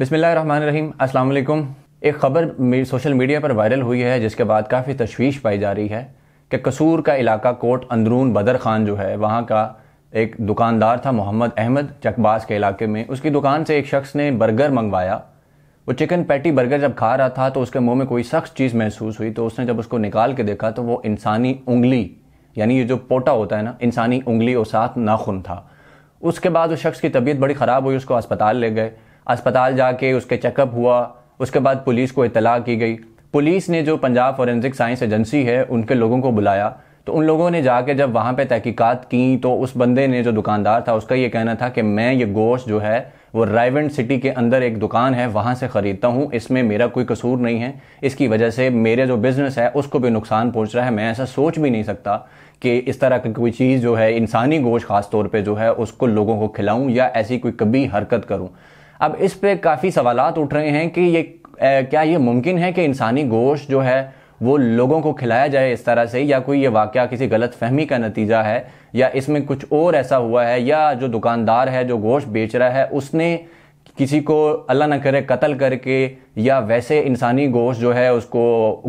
अस्सलाम वालेकुम एक खबर सोशल मीडिया पर वायरल हुई है जिसके बाद काफ़ी तशवीश पाई जा रही है कि कसूर का इलाका कोट अंदरून बदर खान जो है वहाँ का एक दुकानदार था मोहम्मद अहमद चकबास के इलाके में उसकी दुकान से एक शख्स ने बर्गर मंगवाया वो चिकन पैटी बर्गर जब खा रहा था तो उसके मुंह में कोई सख्त चीज़ महसूस हुई तो उसने जब उसको निकाल के देखा तो वो इंसानी उंगली यानी ये जो पोटा होता है ना इंसानी उंगली और साथ नाखून था उसके बाद उस शख्स की तबीयत बड़ी ख़राब हुई उसको अस्पताल ले गए अस्पताल जाके उसके चेकअप हुआ उसके बाद पुलिस को इतला की गई पुलिस ने जो पंजाब फॉरेंसिक साइंस एजेंसी है उनके लोगों को बुलाया तो उन लोगों ने जाके जब वहाँ पे तहकीकात की तो उस बंदे ने जो दुकानदार था उसका ये कहना था कि मैं ये गोश्त जो है वो राइवेंड सिटी के अंदर एक दुकान है वहाँ से ख़रीदता हूँ इसमें मेरा कोई कसूर नहीं है इसकी वजह से मेरे जो बिज़नेस है उसको भी नुकसान पहुँच रहा है मैं ऐसा सोच भी नहीं सकता कि इस तरह की कोई चीज़ जो है इंसानी गोश्त ख़ास तौर पर जो है उसको लोगों को खिलाऊं या ऐसी कोई कभी हरकत करूं अब इस पे काफ़ी सवाल उठ रहे हैं कि ये ए, क्या ये मुमकिन है कि इंसानी गोश्त जो है वो लोगों को खिलाया जाए इस तरह से या कोई ये वाक़ किसी गलत फहमी का नतीजा है या इसमें कुछ और ऐसा हुआ है या जो दुकानदार है जो गोश्त बेच रहा है उसने किसी को अल्लाह न करे कत्ल करके या वैसे इंसानी गोश्त जो है उसको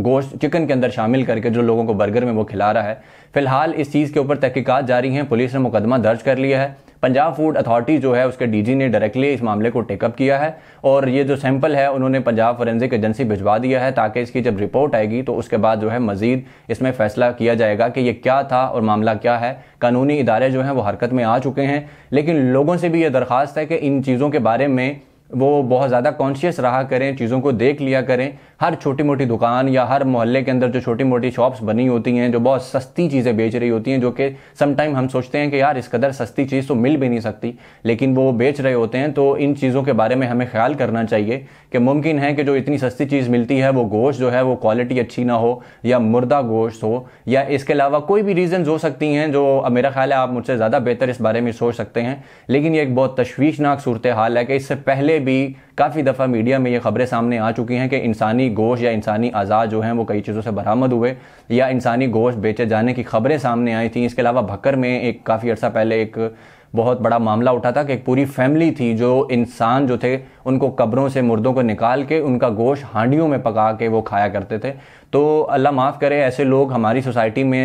गोश्त चिकन के अंदर शामिल करके जो लोगों को बर्गर में वो खिला रहा है फ़िलहाल इस चीज़ के ऊपर तहकीकत जारी हैं पुलिस ने मुकदमा दर्ज कर लिया है पंजाब फूड अथॉरिटी जो है उसके डीजी ने डायरेक्टली इस मामले को टेकअप किया है और ये जो सैंपल है उन्होंने पंजाब फोरेंसिक एजेंसी भिजवा दिया है ताकि इसकी जब रिपोर्ट आएगी तो उसके बाद जो है मजीद इसमें फैसला किया जाएगा कि ये क्या था और मामला क्या है कानूनी इदारे जो हैं वो हरकत में आ चुके हैं लेकिन लोगों से भी ये दरख्वास्त है कि इन चीज़ों के बारे में वो बहुत ज़्यादा कॉन्शियस रहा करें चीज़ों को देख लिया करें हर छोटी मोटी दुकान या हर मोहल्ले के अंदर जो छोटी मोटी शॉप्स बनी होती हैं जो बहुत सस्ती चीज़ें बेच रही होती हैं जो कि समटाइम हम सोचते हैं कि यार इस कदर सस्ती चीज़ तो मिल भी नहीं सकती लेकिन वो बेच रहे होते हैं तो इन चीज़ों के बारे में हमें ख्याल करना चाहिए कि मुमकिन है कि जो इतनी सस्ती चीज़ मिलती है वो गोश्त जो है वो क्वालिटी अच्छी ना हो या मुर्दा गोश्त हो या इसके अलावा कोई भी रीजन हो सकती हैं जो मेरा ख्याल है आप मुझसे ज़्यादा बेहतर इस बारे में सोच सकते हैं लेकिन ये एक बहुत तशवीशनाक सूरत हाल है कि इससे पहले पहले भी काफ़ी दफ़ा मीडिया में ये खबरें सामने आ चुकी हैं कि इंसानी गोश या इंसानी अज़ा जो हैं वो कई चीज़ों से बरामद हुए या इंसानी गोश बेचे जाने की खबरें सामने आई थी इसके अलावा भक्कर में एक काफ़ी अर्सा पहले एक बहुत बड़ा मामला उठा था कि एक पूरी फैमिली थी जो इंसान जो थे उनको कब्रों से मुर्दों को निकाल के उनका गोश हांडियों में पका के वो खाया करते थे तो अल्लाह माफ़ करे ऐसे लोग हमारी सोसाइटी में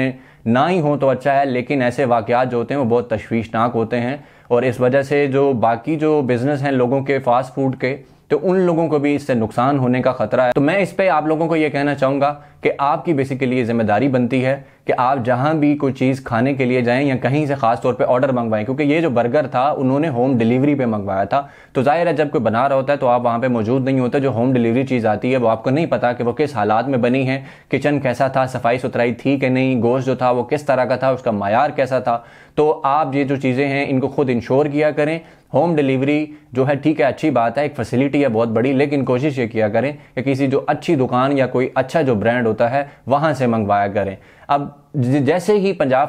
ना ही हो तो अच्छा है लेकिन ऐसे वाक़ जो होते हैं वो बहुत तशवीशनाक होते हैं और इस वजह से जो बाकी जो बिज़नेस हैं लोगों के फास्ट फूड के तो उन लोगों को भी इससे नुकसान होने का खतरा है तो मैं इस पर आप लोगों को यह कहना चाहूंगा कि आपकी बेसिकली ये जिम्मेदारी बनती है कि आप जहाँ भी कोई चीज़ खाने के लिए जाएं या कहीं से ख़ास तौर पर ऑर्डर मंगवाएं क्योंकि ये जो बर्गर था उन्होंने होम डिलीवरी पर मंगवाया था तो ज़ाहिर है जब कोई बना रहा होता है तो आप वहां पर मौजूद नहीं होते जो होम डिलीवरी चीज़ आती है वो आपको नहीं पता कि वो किस हालात में बनी है किचन कैसा था सफाई सुथराई थी कि नहीं गोश्त जो था वो किस तरह का था उसका मैार कैसा था तो आप ये जो चीज़ें हैं इनको खुद इंश्योर किया करें होम डिलीवरी जो है ठीक है अच्छी बात है एक फैसिलिटी है बहुत बड़ी लेकिन कोशिश ये किया करें कि किसी जो अच्छी दुकान या कोई अच्छा जो ब्रांड होता है वहाँ से मंगवाया करें अब जैसे ही पंजाब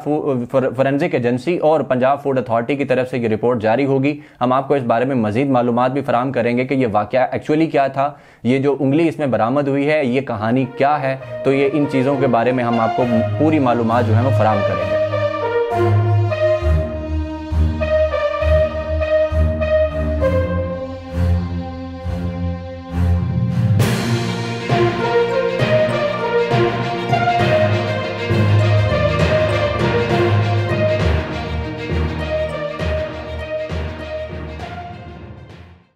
फोरेंसिक एजेंसी और पंजाब फूड अथॉरिटी की तरफ से ये रिपोर्ट जारी होगी हम आपको इस बारे में मजीद मालूम भी फराम करेंगे कि ये वाक़ एक्चुअली क्या था ये जो उंगली इसमें बरामद हुई है ये कहानी क्या है तो ये इन चीज़ों के बारे में हम आपको पूरी मालूम जो है वो फराम करेंगे